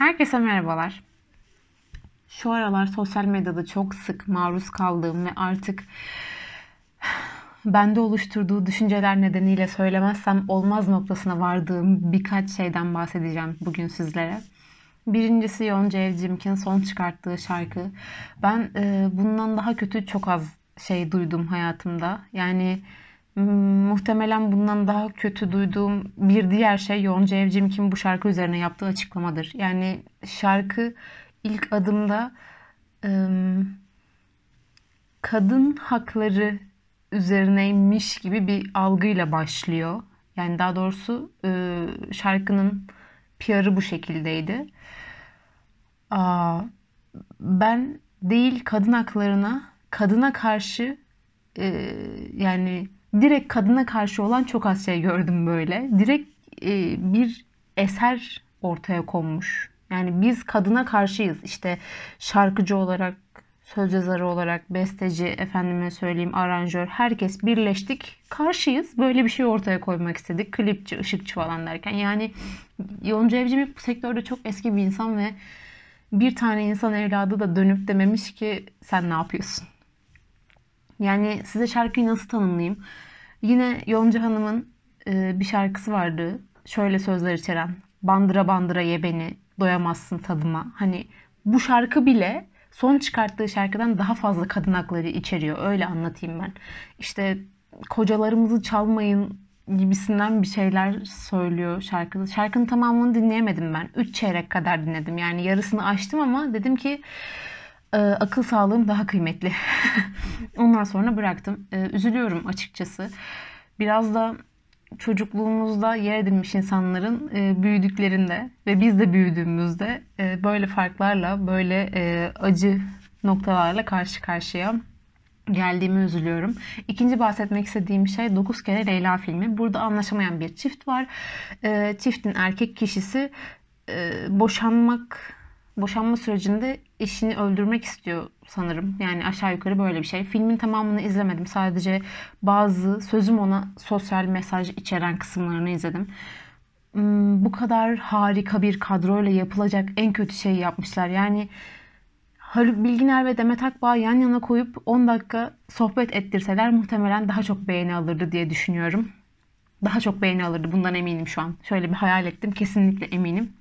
Herkese merhabalar. Şu aralar sosyal medyada çok sık maruz kaldığım ve artık bende oluşturduğu düşünceler nedeniyle söylemezsem olmaz noktasına vardığım birkaç şeyden bahsedeceğim bugün sizlere. Birincisi Yonca Evcimik'in son çıkarttığı şarkı. Ben e, bundan daha kötü çok az şey duydum hayatımda. Yani Hmm, muhtemelen bundan daha kötü duyduğum bir diğer şey Yonca kim bu şarkı üzerine yaptığı açıklamadır. Yani şarkı ilk adımda kadın hakları üzerineymiş gibi bir algıyla başlıyor. Yani daha doğrusu ıı, şarkının PR'ı bu şekildeydi. Ben değil kadın haklarına, kadına karşı ıı, yani direkt kadına karşı olan çok az şey gördüm böyle. Direkt e, bir eser ortaya konmuş. Yani biz kadına karşıyız. İşte şarkıcı olarak, söz yazarı olarak, besteci, efendime söyleyeyim, aranjör herkes birleştik. Karşıyız. Böyle bir şey ortaya koymak istedik. Klipçi, ışıkçı falan derken. Yani Yonca Evcimik bir sektörde çok eski bir insan ve bir tane insan evladı da dönüp dememiş ki sen ne yapıyorsun? Yani size şarkıyı nasıl tanımlayayım? Yine Yonca Hanım'ın e, bir şarkısı vardı. Şöyle sözler içeren. Bandıra bandıra ye beni, doyamazsın tadıma. Hani bu şarkı bile son çıkarttığı şarkıdan daha fazla kadın hakları içeriyor. Öyle anlatayım ben. İşte kocalarımızı çalmayın gibisinden bir şeyler söylüyor şarkıda. Şarkının tamamını dinleyemedim ben. Üç çeyrek kadar dinledim. Yani yarısını açtım ama dedim ki e, akıl sağlığım daha kıymetli. Ondan sonra bıraktım. E, üzülüyorum açıkçası. Biraz da çocukluğumuzda yer edinmiş insanların e, büyüdüklerinde ve biz de büyüdüğümüzde e, böyle farklarla, böyle e, acı noktalarla karşı karşıya geldiğimi üzülüyorum. İkinci bahsetmek istediğim şey 9 kere Leyla filmi. Burada anlaşamayan bir çift var. E, çiftin erkek kişisi e, boşanmak boşanma sürecinde eşini öldürmek istiyor sanırım. Yani aşağı yukarı böyle bir şey. Filmin tamamını izlemedim. Sadece bazı sözüm ona sosyal mesaj içeren kısımlarını izledim. Hmm, bu kadar harika bir kadroyla yapılacak en kötü şeyi yapmışlar. Yani Haluk Bilginer ve Demet Akbağ yan yana koyup 10 dakika sohbet ettirseler muhtemelen daha çok beğeni alırdı diye düşünüyorum. Daha çok beğeni alırdı bundan eminim şu an. Şöyle bir hayal ettim kesinlikle eminim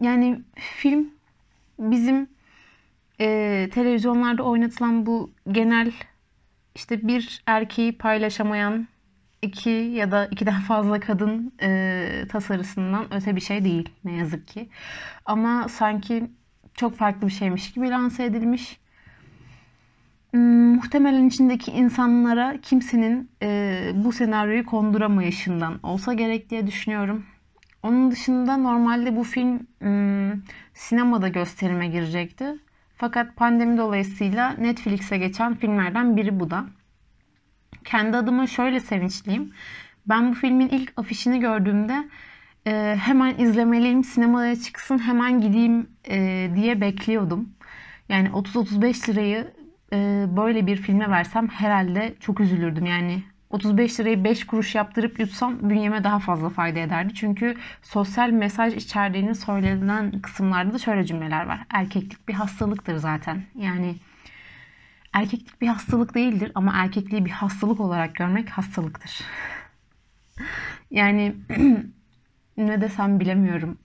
yani film bizim e, televizyonlarda oynatılan bu genel işte bir erkeği paylaşamayan iki ya da ikiden fazla kadın e, tasarısından öte bir şey değil ne yazık ki. Ama sanki çok farklı bir şeymiş gibi lanse edilmiş. Hmm, muhtemelen içindeki insanlara kimsenin e, bu senaryoyu konduramayışından olsa gerek diye düşünüyorum. Onun dışında normalde bu film ıı, sinemada gösterime girecekti. Fakat pandemi dolayısıyla Netflix'e geçen filmlerden biri bu da. Kendi adıma şöyle sevinçliyim. Ben bu filmin ilk afişini gördüğümde e, hemen izlemeliyim, sinemaya çıksın, hemen gideyim e, diye bekliyordum. Yani 30-35 lirayı e, böyle bir filme versem herhalde çok üzülürdüm. Yani 35 lirayı 5 kuruş yaptırıp yutsam bünyeme daha fazla fayda ederdi. Çünkü sosyal mesaj içerdiğini söylenen kısımlarda da şöyle cümleler var. Erkeklik bir hastalıktır zaten. Yani erkeklik bir hastalık değildir ama erkekliği bir hastalık olarak görmek hastalıktır. yani ne desem bilemiyorum.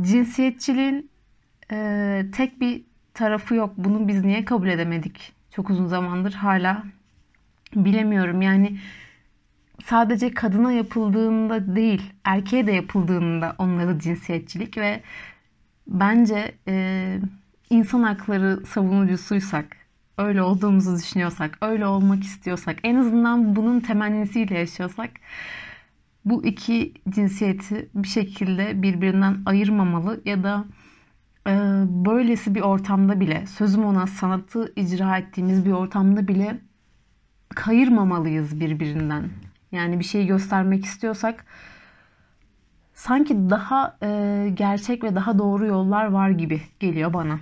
Cinsiyetçiliğin e, tek bir tarafı yok. Bunu biz niye kabul edemedik? Çok uzun zamandır hala bilemiyorum yani sadece kadına yapıldığında değil erkeğe de yapıldığında onlara cinsiyetçilik ve bence e, insan hakları savunucusuysak öyle olduğumuzu düşünüyorsak, öyle olmak istiyorsak, en azından bunun temennisiyle yaşıyorsak bu iki cinsiyeti bir şekilde birbirinden ayırmamalı ya da e, böylesi bir ortamda bile, sözüm ona sanatı icra ettiğimiz bir ortamda bile kayırmamalıyız birbirinden. Yani bir şey göstermek istiyorsak sanki daha e, gerçek ve daha doğru yollar var gibi geliyor bana.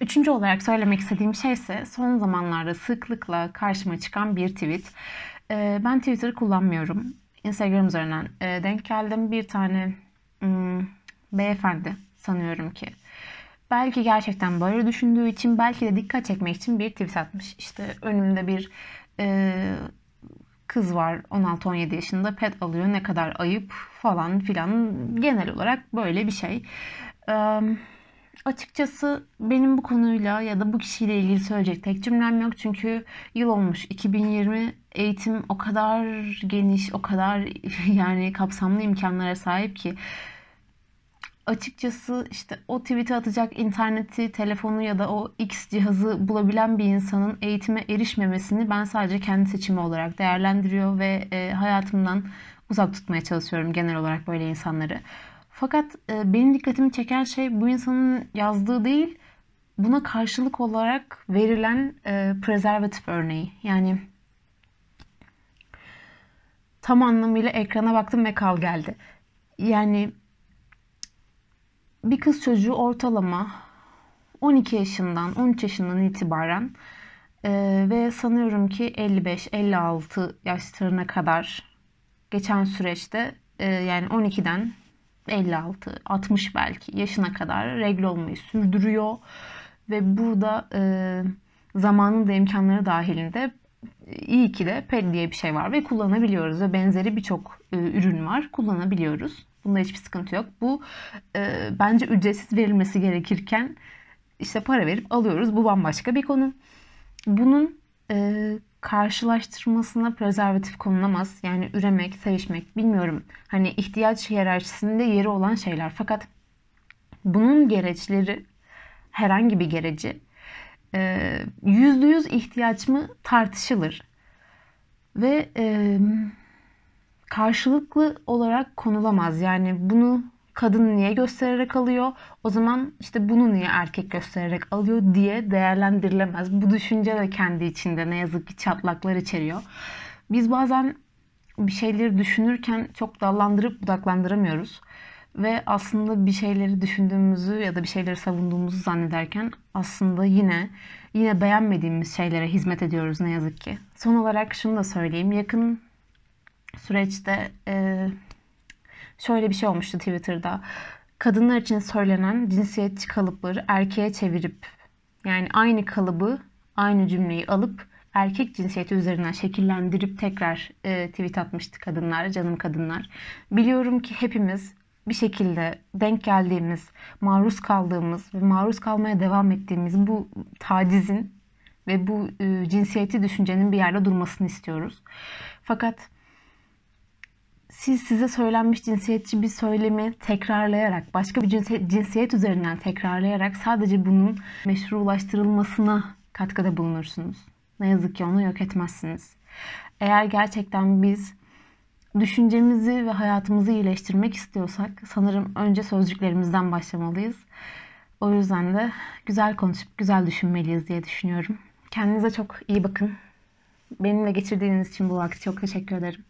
Üçüncü olarak söylemek istediğim şey ise son zamanlarda sıklıkla karşıma çıkan bir tweet. E, ben Twitter'ı kullanmıyorum. Instagram üzerinden e, denk geldim bir tane m, hmm, beyefendi sanıyorum ki Belki gerçekten böyle düşündüğü için, belki de dikkat çekmek için bir tweet atmış. İşte önümde bir e, kız var 16-17 yaşında pet alıyor ne kadar ayıp falan filan. Genel olarak böyle bir şey. E, açıkçası benim bu konuyla ya da bu kişiyle ilgili söyleyecek tek cümlem yok. Çünkü yıl olmuş 2020 eğitim o kadar geniş, o kadar yani kapsamlı imkanlara sahip ki açıkçası işte o tweet'i atacak interneti, telefonu ya da o X cihazı bulabilen bir insanın eğitime erişmemesini ben sadece kendi seçimi olarak değerlendiriyor ve e, hayatımdan uzak tutmaya çalışıyorum genel olarak böyle insanları. Fakat e, benim dikkatimi çeken şey bu insanın yazdığı değil, buna karşılık olarak verilen e, preservatif örneği. Yani tam anlamıyla ekrana baktım ve kal geldi. Yani bir kız çocuğu ortalama 12 yaşından 13 yaşından itibaren e, ve sanıyorum ki 55-56 yaşlarına kadar geçen süreçte e, yani 12'den 56, 60 belki yaşına kadar regl olmayı sürdürüyor ve burada e, zamanın da imkanları dahilinde e, iyi ki de ped diye bir şey var ve kullanabiliyoruz ve benzeri birçok e, ürün var kullanabiliyoruz. Bunda hiçbir sıkıntı yok. Bu e, bence ücretsiz verilmesi gerekirken işte para verip alıyoruz. Bu bambaşka bir konu. Bunun e, karşılaştırmasına prezervatif konulamaz. Yani üremek, sevişmek bilmiyorum. Hani ihtiyaç hiyerarşisinde yeri olan şeyler. Fakat bunun gereçleri herhangi bir gereci e, yüzde yüz ihtiyaç mı tartışılır. Ve e, karşılıklı olarak konulamaz. Yani bunu kadın niye göstererek alıyor? O zaman işte bunu niye erkek göstererek alıyor diye değerlendirilemez. Bu düşünce de kendi içinde ne yazık ki çatlaklar içeriyor. Biz bazen bir şeyleri düşünürken çok dallandırıp budaklandıramıyoruz. Ve aslında bir şeyleri düşündüğümüzü ya da bir şeyleri savunduğumuzu zannederken aslında yine yine beğenmediğimiz şeylere hizmet ediyoruz ne yazık ki. Son olarak şunu da söyleyeyim. Yakın süreçte e, şöyle bir şey olmuştu Twitter'da. Kadınlar için söylenen cinsiyetçi kalıpları erkeğe çevirip yani aynı kalıbı, aynı cümleyi alıp erkek cinsiyeti üzerinden şekillendirip tekrar e, tweet atmıştı kadınlar, canım kadınlar. Biliyorum ki hepimiz bir şekilde denk geldiğimiz, maruz kaldığımız ve maruz kalmaya devam ettiğimiz bu tacizin ve bu e, cinsiyeti düşüncenin bir yerde durmasını istiyoruz. Fakat siz size söylenmiş cinsiyetçi bir söylemi tekrarlayarak, başka bir cinsiyet, cinsiyet üzerinden tekrarlayarak sadece bunun meşrulaştırılmasına katkıda bulunursunuz. Ne yazık ki onu yok etmezsiniz. Eğer gerçekten biz düşüncemizi ve hayatımızı iyileştirmek istiyorsak sanırım önce sözcüklerimizden başlamalıyız. O yüzden de güzel konuşup güzel düşünmeliyiz diye düşünüyorum. Kendinize çok iyi bakın. Benimle geçirdiğiniz için bu vakti çok teşekkür ederim.